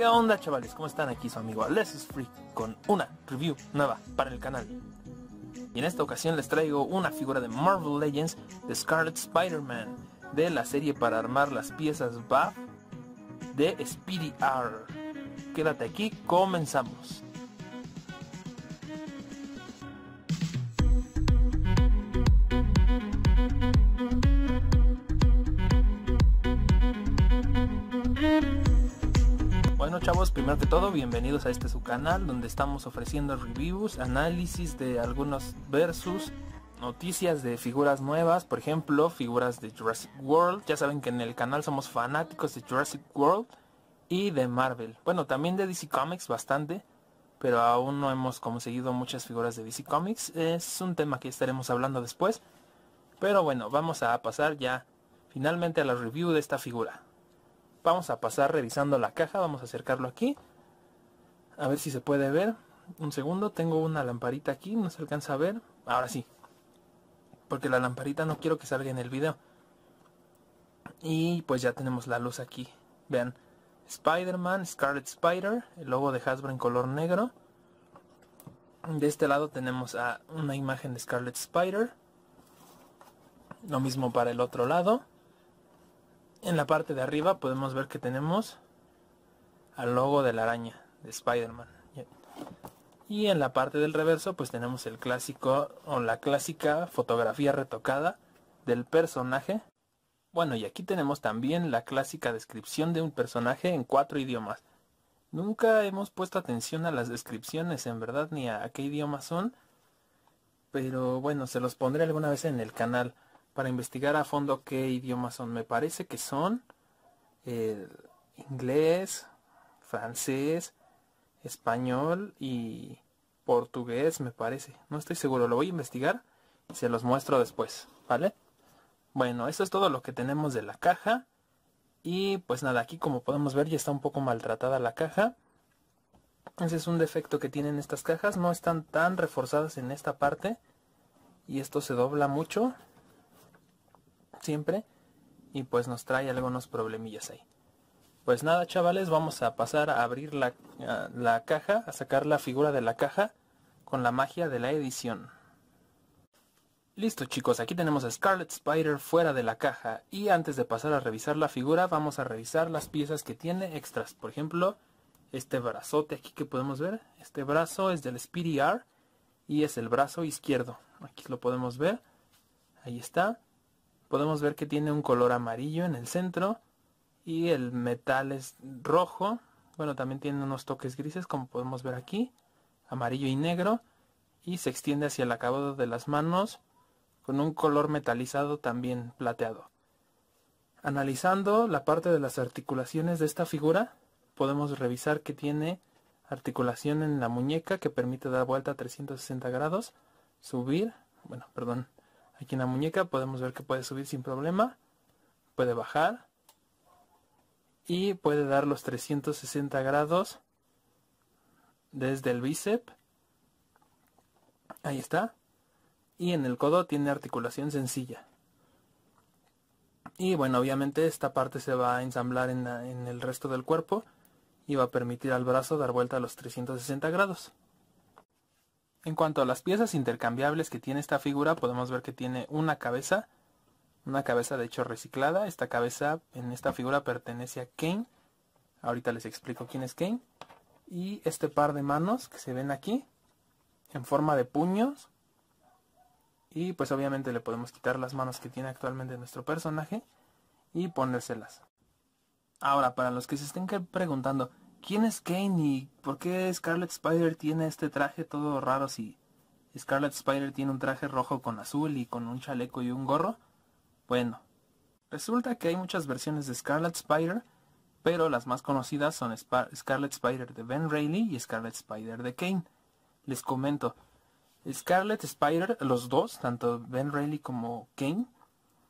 ¿Qué onda chavales? ¿Cómo están aquí su amigo is Free con una review nueva para el canal? Y en esta ocasión les traigo una figura de Marvel Legends de Scarlet Spider-Man de la serie para armar las piezas BAF de Speedy R. Quédate aquí, comenzamos. Bueno chavos, primero que todo, bienvenidos a este su canal donde estamos ofreciendo reviews, análisis de algunos versus, noticias de figuras nuevas, por ejemplo, figuras de Jurassic World. Ya saben que en el canal somos fanáticos de Jurassic World y de Marvel. Bueno, también de DC Comics bastante, pero aún no hemos conseguido muchas figuras de DC Comics. Es un tema que estaremos hablando después. Pero bueno, vamos a pasar ya finalmente a la review de esta figura. Vamos a pasar revisando la caja, vamos a acercarlo aquí. A ver si se puede ver. Un segundo, tengo una lamparita aquí, no se alcanza a ver. Ahora sí. Porque la lamparita no quiero que salga en el video. Y pues ya tenemos la luz aquí. Vean, Spider-Man, Scarlet Spider, el logo de Hasbro en color negro. De este lado tenemos a una imagen de Scarlet Spider. Lo mismo para el otro lado en la parte de arriba podemos ver que tenemos al logo de la araña de Spider-Man. Y en la parte del reverso pues tenemos el clásico o la clásica fotografía retocada del personaje. Bueno, y aquí tenemos también la clásica descripción de un personaje en cuatro idiomas. Nunca hemos puesto atención a las descripciones, en verdad, ni a qué idiomas son. Pero bueno, se los pondré alguna vez en el canal para investigar a fondo qué idiomas son. Me parece que son eh, inglés, francés, español y portugués, me parece. No estoy seguro, lo voy a investigar y se los muestro después, ¿vale? Bueno, eso es todo lo que tenemos de la caja. Y pues nada, aquí como podemos ver ya está un poco maltratada la caja. Ese es un defecto que tienen estas cajas, no están tan reforzadas en esta parte. Y esto se dobla mucho, siempre y pues nos trae algunos problemillas ahí. Pues nada chavales, vamos a pasar a abrir la, la caja, a sacar la figura de la caja con la magia de la edición. Listo chicos, aquí tenemos a Scarlet Spider fuera de la caja y antes de pasar a revisar la figura vamos a revisar las piezas que tiene extras. Por ejemplo, este brazote aquí que podemos ver, este brazo es del Speedy R y es el brazo izquierdo. Aquí lo podemos ver, ahí está podemos ver que tiene un color amarillo en el centro y el metal es rojo. Bueno, también tiene unos toques grises como podemos ver aquí, amarillo y negro y se extiende hacia el acabado de las manos con un color metalizado también plateado. Analizando la parte de las articulaciones de esta figura, podemos revisar que tiene articulación en la muñeca que permite dar vuelta a 360 grados, subir, bueno, perdón, Aquí en la muñeca podemos ver que puede subir sin problema, puede bajar y puede dar los 360 grados desde el bíceps. Ahí está. Y en el codo tiene articulación sencilla. Y bueno, obviamente esta parte se va a ensamblar en, el resto del cuerpo y va a permitir al brazo dar vuelta a los 360 grados. En cuanto a las piezas intercambiables que tiene esta figura, podemos ver que tiene una cabeza, una cabeza de hecho reciclada. Esta cabeza en esta figura pertenece a Kane. Ahorita les explico quién es Kane. Y este par de manos que se ven aquí, en forma de puños. Y pues obviamente le podemos quitar las manos que tiene actualmente nuestro personaje y ponérselas. Ahora, para los que se estén preguntando, ¿quién es Kane y por qué Scarlet Spider tiene este traje todo raro si Scarlet Spider tiene un traje rojo con azul y con un chaleco y un gorro? Bueno, resulta que hay muchas versiones de Scarlet Spider, pero las más conocidas son Scarlet Spider de Ben Reilly y Scarlet Spider de Kane. Les comento, Scarlet Spider, los dos, tanto Ben Reilly como Kane,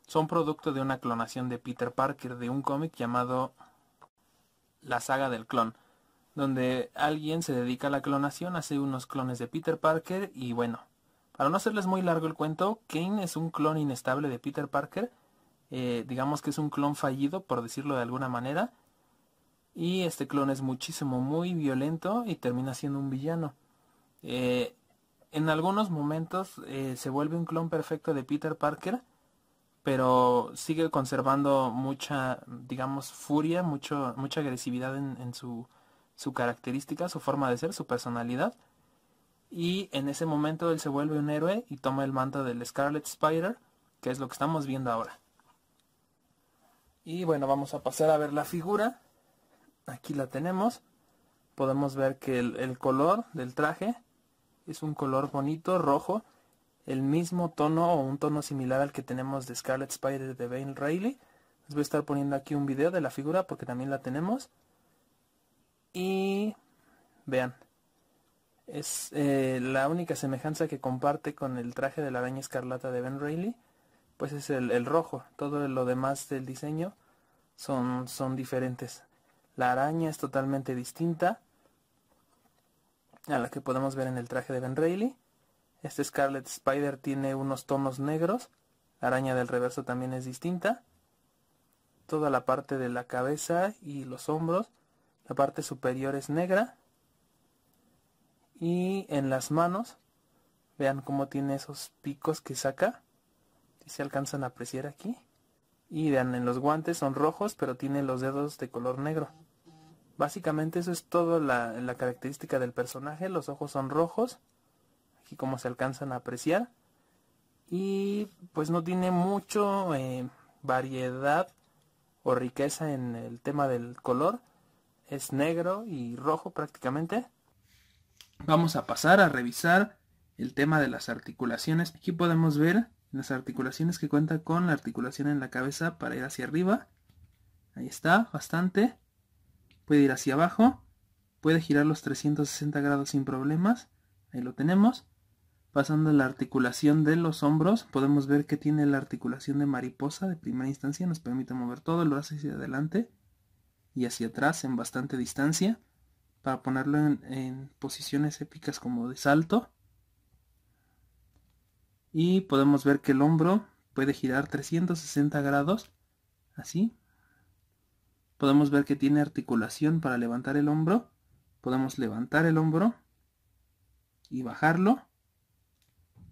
son producto de una clonación de Peter Parker de un cómic llamado la saga del clon, donde alguien se dedica a la clonación, hace unos clones de Peter Parker y bueno, para no hacerles muy largo el cuento, Kane es un clon inestable de Peter Parker, eh, digamos que es un clon fallido por decirlo de alguna manera, y este clon es muchísimo, muy violento y termina siendo un villano. Eh, en algunos momentos eh, se vuelve un clon perfecto de Peter Parker, pero sigue conservando mucha, digamos, furia, mucho, mucha agresividad en, su, su característica, su forma de ser, su personalidad. Y en ese momento él se vuelve un héroe y toma el manto del Scarlet Spider, que es lo que estamos viendo ahora. Y bueno, vamos a pasar a ver la figura. Aquí la tenemos. Podemos ver que el color del traje es un color bonito, rojo el mismo tono o un tono similar al que tenemos de Scarlet Spider de Ben Reilly. Les voy a estar poniendo aquí un video de la figura porque también la tenemos. Y vean, es eh, la única semejanza que comparte con el traje de la araña escarlata de Ben Reilly, pues es el, rojo. Todo lo demás del diseño son, son diferentes. La araña es totalmente distinta a la que podemos ver en el traje de Ben Reilly. Este Scarlet Spider tiene unos tonos negros. La araña del reverso también es distinta. Toda la parte de la cabeza y los hombros. La parte superior es negra. Y en las manos, vean cómo tiene esos picos que saca. Si se alcanzan a apreciar aquí. Y vean, en los guantes son rojos, pero tiene los dedos de color negro. Básicamente eso es toda la característica del personaje. Los ojos son rojos y como se alcanzan a apreciar y pues no tiene mucho eh, variedad o riqueza en el tema del color es negro y rojo prácticamente vamos a pasar a revisar el tema de las articulaciones aquí podemos ver las articulaciones que cuenta con la articulación en la cabeza para ir hacia arriba ahí está bastante puede ir hacia abajo puede girar los 360 grados sin problemas ahí lo tenemos Pasando a la articulación de los hombros, podemos ver que tiene la articulación de mariposa de primera instancia, nos permite mover todo lo hace hacia adelante y hacia atrás en bastante distancia, para ponerlo en, en posiciones épicas como de salto. Y podemos ver que el hombro puede girar 360 grados, así. Podemos ver que tiene articulación para levantar el hombro, podemos levantar el hombro y bajarlo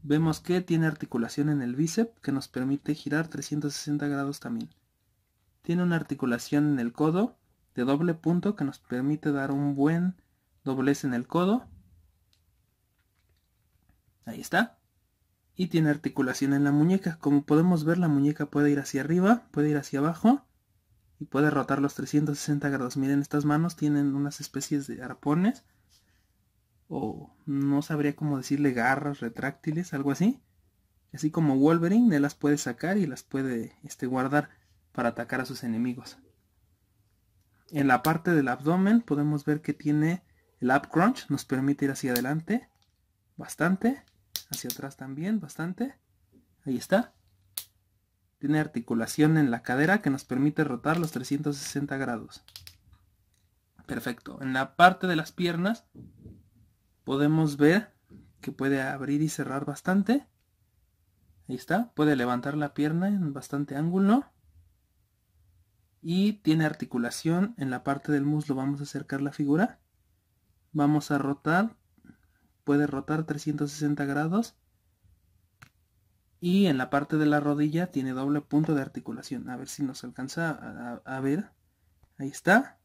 Vemos que tiene articulación en el bíceps que nos permite girar 360 grados también. Tiene una articulación en el codo de doble punto que nos permite dar un buen doblez en el codo. Ahí está. Y tiene articulación en la muñeca. Como podemos ver, la muñeca puede ir hacia arriba, puede ir hacia abajo y puede rotar los 360 grados. Miren, estas manos tienen unas especies de arpones o no sabría cómo decirle garras retráctiles, algo así. Así como Wolverine, él las puede sacar y las puede este, guardar para atacar a sus enemigos. En la parte del abdomen podemos ver que tiene el up crunch, nos permite ir hacia adelante bastante, hacia atrás también bastante. Ahí está. Tiene articulación en la cadera que nos permite rotar los 360 grados. Perfecto. En la parte de las piernas podemos ver que puede abrir y cerrar bastante. Ahí está, puede levantar la pierna en bastante ángulo. Y tiene articulación en la parte del muslo. Vamos a acercar la figura. Vamos a rotar. Puede rotar 360 grados. Y en la parte de la rodilla tiene doble punto de articulación. A ver si nos alcanza a, ver. Ahí está.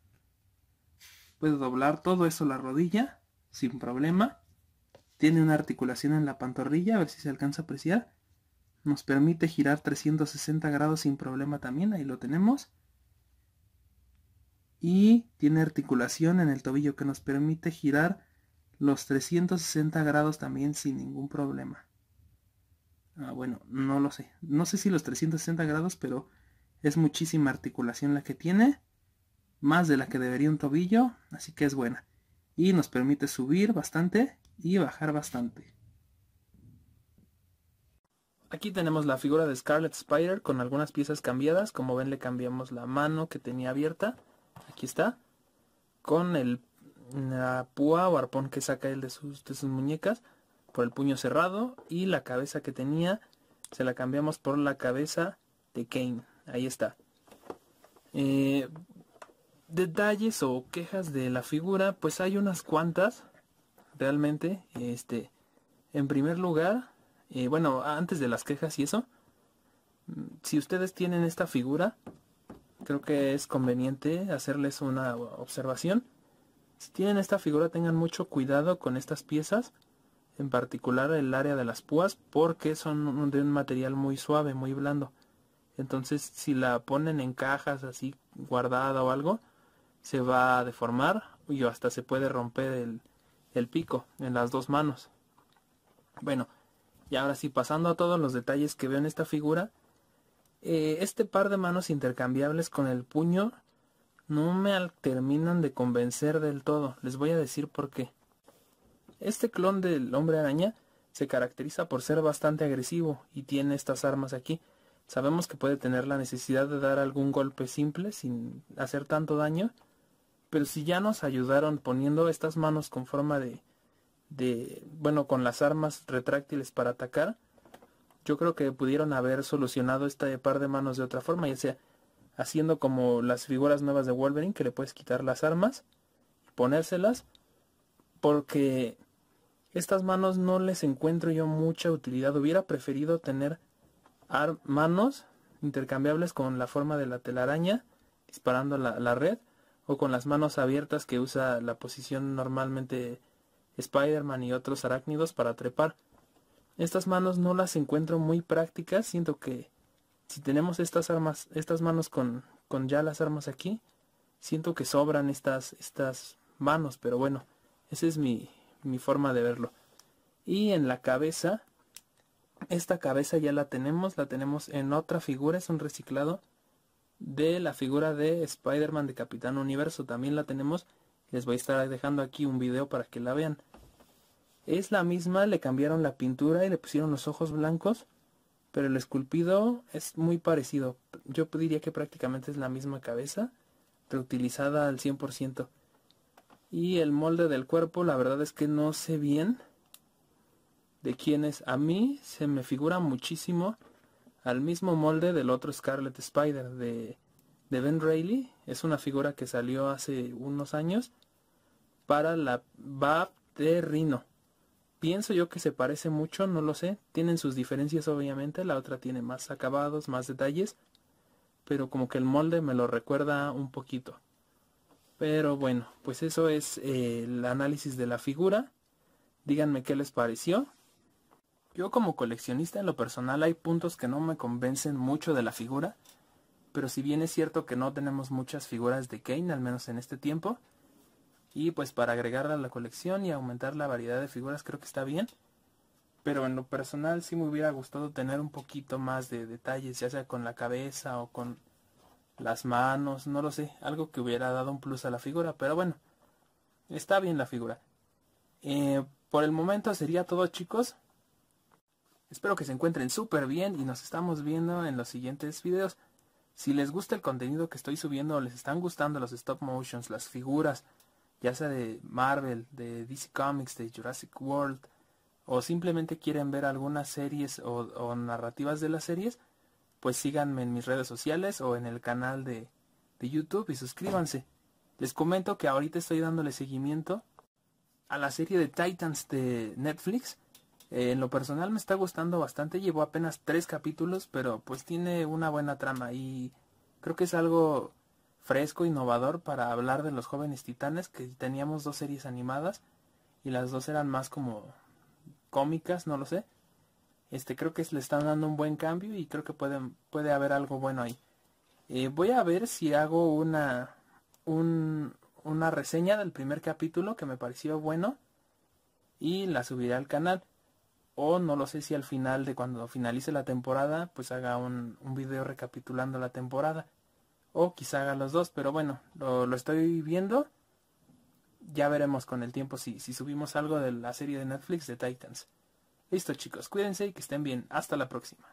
Puede doblar todo eso la rodilla sin problema. Tiene una articulación en la pantorrilla, a ver si se alcanza a apreciar. Nos permite girar 360 grados sin problema también, ahí lo tenemos. Y tiene articulación en el tobillo que nos permite girar los 360 grados también sin ningún problema. Ah, bueno, no lo sé. No sé si los 360 grados, pero es muchísima articulación la que tiene. Más de la que debería un tobillo, así que es buena y nos permite subir bastante y bajar bastante. Aquí tenemos la figura de Scarlet Spider con algunas piezas cambiadas. Como ven le cambiamos la mano que tenía abierta. Aquí está. Con el, la púa o arpón que saca él de sus, muñecas. Por el puño cerrado. Y la cabeza que tenía se la cambiamos por la cabeza de Kane. Ahí está. Eh, detalles o quejas de la figura, pues hay unas cuantas, realmente, este, en primer lugar, eh, bueno, antes de las quejas y eso, mm, si ustedes tienen esta figura, creo que es conveniente hacerles una observación. Si tienen esta figura, tengan mucho cuidado con estas piezas, en particular el área de las púas, porque son de un material muy suave, muy blando. Entonces, si la ponen en cajas así guardada o algo, se va a deformar y hasta se puede romper el, pico en las dos manos. Bueno, y ahora sí, pasando a todos los detalles que veo en esta figura, eh, este par de manos intercambiables con el puño no me terminan de convencer del todo. Les voy a decir por qué. Este clon del hombre araña se caracteriza por ser bastante agresivo y tiene estas armas aquí. Sabemos que puede tener la necesidad de dar algún golpe simple sin hacer tanto daño pero si ya nos ayudaron poniendo estas manos con forma de, bueno, con las armas retráctiles para atacar, yo creo que pudieron haber solucionado de este par de manos de otra forma, ya sea haciendo como las figuras nuevas de Wolverine, que le puedes quitar las armas y ponérselas, porque estas manos no les encuentro yo mucha utilidad. Hubiera preferido tener manos intercambiables con la forma de la telaraña, disparando la red, o con las manos abiertas que usa la posición normalmente Spider-Man y otros arácnidos para trepar. Estas manos no las encuentro muy prácticas, siento que si tenemos estas armas, estas manos con, con ya las armas aquí, siento que sobran estas, estas manos, pero bueno, esa es mi, mi forma de verlo. Y en la cabeza, esta cabeza ya la tenemos, la tenemos en otra figura, es un reciclado de la figura de Spider-Man de Capitán Universo. También la tenemos. Les voy a estar dejando aquí un video para que la vean. Es la misma, le cambiaron la pintura y le pusieron los ojos blancos. Pero el esculpido es muy parecido. Yo diría que prácticamente es la misma cabeza, reutilizada al 100%. Y el molde del cuerpo, la verdad es que no sé bien de quién es. A mí se me figura muchísimo al mismo molde del otro Scarlet Spider de, Ben Reilly. Es una figura que salió hace unos años para la BAB de Rino. Pienso yo que se parece mucho, no lo sé. Tienen sus diferencias obviamente, la otra tiene más acabados, más detalles, pero como que el molde me lo recuerda un poquito. Pero bueno, pues eso es eh, el análisis de la figura. Díganme qué les pareció. Yo como coleccionista en lo personal hay puntos que no me convencen mucho de la figura, pero si bien es cierto que no tenemos muchas figuras de Kane, al menos en este tiempo, y pues para agregarla a la colección y aumentar la variedad de figuras creo que está bien, pero en lo personal sí me hubiera gustado tener un poquito más de detalles, ya sea con la cabeza o con las manos, no lo sé, algo que hubiera dado un plus a la figura, pero bueno, está bien la figura. Eh, por el momento sería todo chicos, Espero que se encuentren súper bien y nos estamos viendo en los siguientes videos. Si les gusta el contenido que estoy subiendo les están gustando los stop motions, las figuras, ya sea de Marvel, de DC Comics, de Jurassic World, o simplemente quieren ver algunas series o, narrativas de las series, pues síganme en mis redes sociales o en el canal de, de YouTube y suscríbanse. Les comento que ahorita estoy dándole seguimiento a la serie de Titans de Netflix eh, en lo personal me está gustando bastante, llevo apenas tres capítulos, pero pues tiene una buena trama y creo que es algo fresco, innovador para hablar de los jóvenes titanes, que teníamos dos series animadas y las dos eran más como cómicas, no lo sé. Este, creo que le están dando un buen cambio y creo que puede, puede haber algo bueno ahí. Eh, voy a ver si hago una, una reseña del primer capítulo que me pareció bueno y la subiré al canal o no lo sé si al final de cuando finalice la temporada, pues haga un, un video recapitulando la temporada. O quizá haga los dos, pero bueno, lo, lo estoy viendo. Ya veremos con el tiempo si, si subimos algo de la serie de Netflix de Titans. Listo chicos, cuídense y que estén bien. Hasta la próxima.